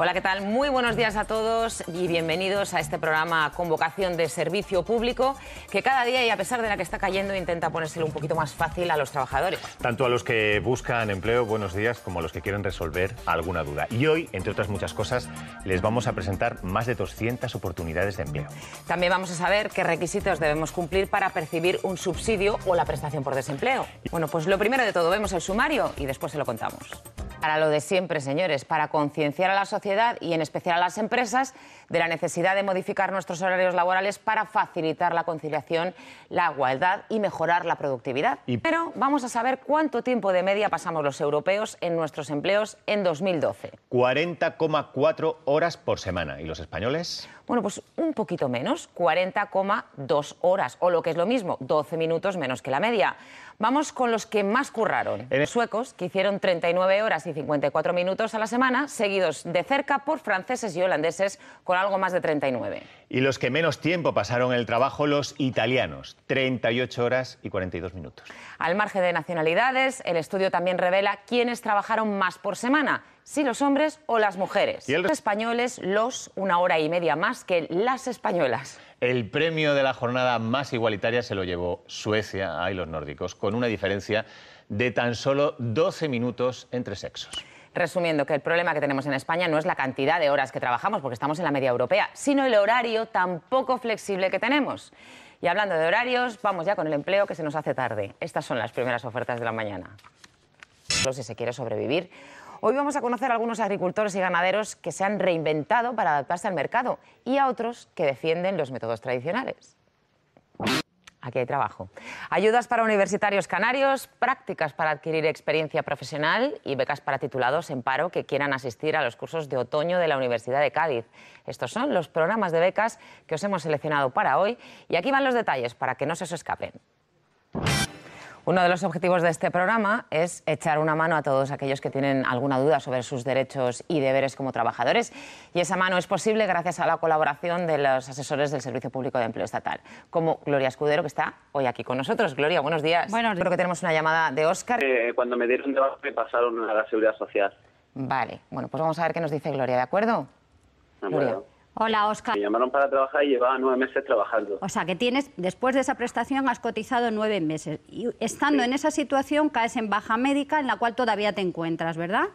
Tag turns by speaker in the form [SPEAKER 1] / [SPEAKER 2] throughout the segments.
[SPEAKER 1] Hola, ¿qué tal? Muy buenos días a todos y bienvenidos a este programa Convocación de Servicio Público, que cada día y a pesar de la que está cayendo intenta ponérselo un poquito más fácil a los trabajadores.
[SPEAKER 2] Tanto a los que buscan empleo, buenos días, como a los que quieren resolver alguna duda. Y hoy, entre otras muchas cosas, les vamos a presentar más de 200 oportunidades de empleo.
[SPEAKER 1] También vamos a saber qué requisitos debemos cumplir para percibir un subsidio o la prestación por desempleo. Bueno, pues lo primero de todo, vemos el sumario y después se lo contamos para lo de siempre, señores, para concienciar a la sociedad y en especial a las empresas de la necesidad de modificar nuestros horarios laborales para facilitar la conciliación, la igualdad y mejorar la productividad. Pero vamos a saber cuánto tiempo de media pasamos los europeos en nuestros empleos en 2012.
[SPEAKER 2] 40,4 horas por semana. ¿Y los españoles?
[SPEAKER 1] Bueno, pues un poquito menos, 40,2 horas, o lo que es lo mismo, 12 minutos menos que la media. Vamos con los que más curraron. suecos, que hicieron 39 horas y 54 minutos a la semana, seguidos de cerca por franceses y holandeses con algo más de 39.
[SPEAKER 2] Y los que menos tiempo pasaron en el trabajo, los italianos, 38 horas y 42 minutos.
[SPEAKER 1] Al margen de nacionalidades, el estudio también revela quiénes trabajaron más por semana si los hombres o las mujeres. Y Los españoles, los, una hora y media más que las españolas.
[SPEAKER 2] El premio de la jornada más igualitaria se lo llevó Suecia y los nórdicos, con una diferencia de tan solo 12 minutos entre sexos
[SPEAKER 1] resumiendo que el problema que tenemos en España no es la cantidad de horas que trabajamos, porque estamos en la media europea, sino el horario tan poco flexible que tenemos. Y hablando de horarios, vamos ya con el empleo que se nos hace tarde. Estas son las primeras ofertas de la mañana. Si se quiere sobrevivir Hoy vamos a conocer a algunos agricultores y ganaderos que se han reinventado para adaptarse al mercado y a otros que defienden los métodos tradicionales. Aquí hay trabajo. Ayudas para universitarios canarios, prácticas para adquirir experiencia profesional y becas para titulados en paro que quieran asistir a los cursos de otoño de la Universidad de Cádiz. Estos son los programas de becas que os hemos seleccionado para hoy y aquí van los detalles para que no se os escapen. Uno de los objetivos de este programa es echar una mano a todos aquellos que tienen alguna duda sobre sus derechos y deberes como trabajadores. Y esa mano es posible gracias a la colaboración de los asesores del Servicio Público de Empleo Estatal, como Gloria Escudero, que está hoy aquí con nosotros. Gloria, buenos días. Bueno, creo que tenemos una llamada
[SPEAKER 3] de Óscar. Eh, cuando me dieron de baja me pasaron a la Seguridad Social.
[SPEAKER 1] Vale, bueno, pues vamos a
[SPEAKER 3] ver qué nos dice Gloria, ¿de acuerdo? Hola, Oscar. Me llamaron para trabajar y llevaba nueve meses trabajando. O sea, que tienes, después de esa prestación, has cotizado nueve meses. Y estando en esa situación, caes en baja médica, en la cual todavía te encuentras, ¿verdad?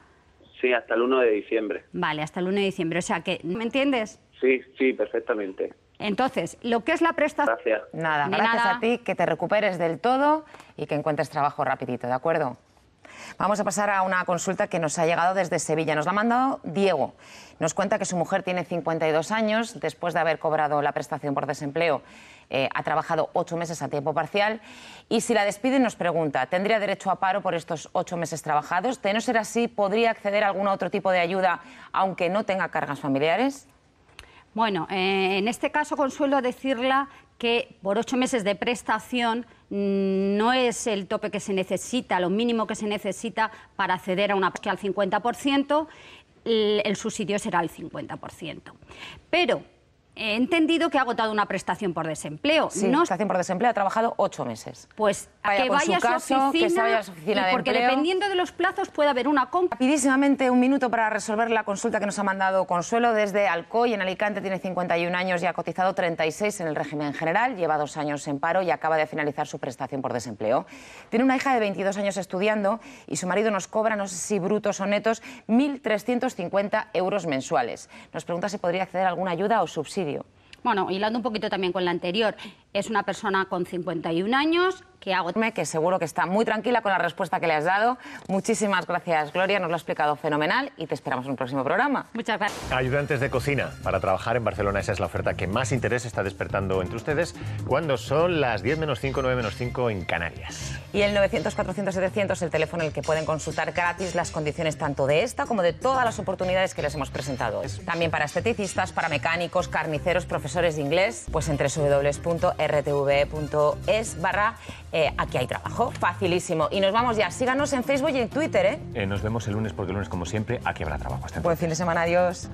[SPEAKER 2] Sí, hasta el 1 de diciembre.
[SPEAKER 3] Vale, hasta el 1 de diciembre. O sea, que, ¿me entiendes?
[SPEAKER 2] Sí, sí, perfectamente.
[SPEAKER 3] Entonces, lo que es la prestación... Gracias. Nada, gracias a ti, que te recuperes del todo y que encuentres trabajo
[SPEAKER 1] rapidito, ¿de acuerdo? Vamos a pasar a una consulta que nos ha llegado desde Sevilla. Nos la ha mandado Diego. Nos cuenta que su mujer tiene 52 años, después de haber cobrado la prestación por desempleo, eh, ha trabajado ocho meses a tiempo parcial y si la despiden nos pregunta, ¿tendría derecho a paro por estos ocho meses trabajados? De no ser así, ¿podría acceder a algún otro tipo de ayuda
[SPEAKER 3] aunque no tenga cargas familiares? Bueno, eh, en este caso consuelo decirla que por ocho meses de prestación mm, no es el tope que se necesita, lo mínimo que se necesita para acceder a una que al 50%, el, el subsidio será el 50%. Pero he entendido que ha agotado una prestación por desempleo. Sí, no... prestación por desempleo, ha trabajado ocho meses. Pues que, vaya su que se vaya a su oficina de Porque dependiendo de los plazos puede haber una compra. Rapidísimamente, un minuto para resolver la
[SPEAKER 1] consulta que nos ha mandado Consuelo desde Alcoy, en Alicante, tiene 51 años y ha cotizado 36 en el régimen general, lleva dos años en paro y acaba de finalizar su prestación por desempleo. Tiene una hija de 22 años estudiando y su marido nos cobra, no sé si brutos o netos, 1.350
[SPEAKER 3] euros mensuales. Nos pregunta si podría acceder a alguna ayuda o subsidio bueno, hilando un poquito también con la anterior, es una persona con 51 años que hago... Que seguro que está muy tranquila con la respuesta que le has dado. Muchísimas gracias, Gloria. Nos lo ha explicado fenomenal y te esperamos en un próximo
[SPEAKER 1] programa. Muchas gracias.
[SPEAKER 2] Ayudantes de cocina para trabajar en Barcelona. Esa es la oferta que más interés está despertando entre ustedes cuando son las 10 menos 5, 9 menos 5 en Canarias.
[SPEAKER 1] Y el 900 400 700 es el teléfono en el que pueden consultar gratis las condiciones tanto de esta como de todas las oportunidades que les hemos presentado hoy. También para esteticistas, para mecánicos, carniceros, profesores de inglés, pues entre www rtv.es barra eh, aquí hay trabajo. Facilísimo. Y nos vamos ya. Síganos en Facebook y en Twitter. ¿eh?
[SPEAKER 2] eh nos vemos el lunes porque el lunes, como siempre, aquí habrá trabajo. Hasta
[SPEAKER 1] Buen fin de semana. Adiós.